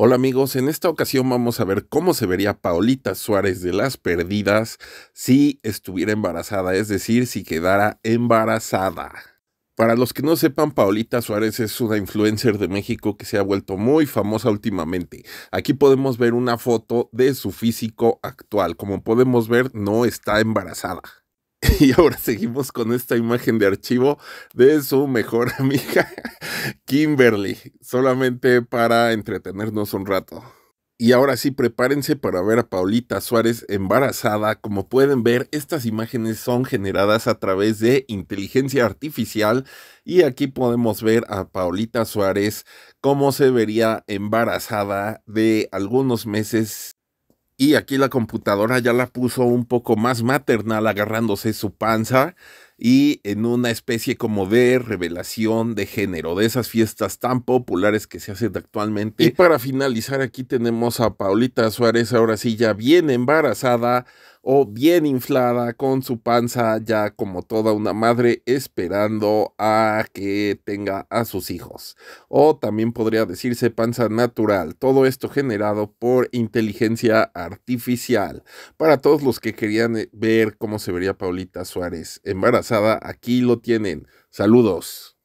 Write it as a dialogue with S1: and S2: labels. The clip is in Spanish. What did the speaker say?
S1: Hola amigos, en esta ocasión vamos a ver cómo se vería Paulita Suárez de las Perdidas si estuviera embarazada, es decir, si quedara embarazada. Para los que no sepan, Paulita Suárez es una influencer de México que se ha vuelto muy famosa últimamente. Aquí podemos ver una foto de su físico actual. Como podemos ver, no está embarazada. Y ahora seguimos con esta imagen de archivo de su mejor amiga Kimberly, solamente para entretenernos un rato. Y ahora sí, prepárense para ver a Paulita Suárez embarazada. Como pueden ver, estas imágenes son generadas a través de inteligencia artificial y aquí podemos ver a Paulita Suárez cómo se vería embarazada de algunos meses. Y aquí la computadora ya la puso un poco más maternal agarrándose su panza y en una especie como de revelación de género, de esas fiestas tan populares que se hacen actualmente. Y para finalizar, aquí tenemos a Paulita Suárez, ahora sí ya bien embarazada, o bien inflada con su panza ya como toda una madre esperando a que tenga a sus hijos. O también podría decirse panza natural, todo esto generado por inteligencia artificial. Para todos los que querían eh, ver cómo se vería Paulita Suárez embarazada, aquí lo tienen. Saludos.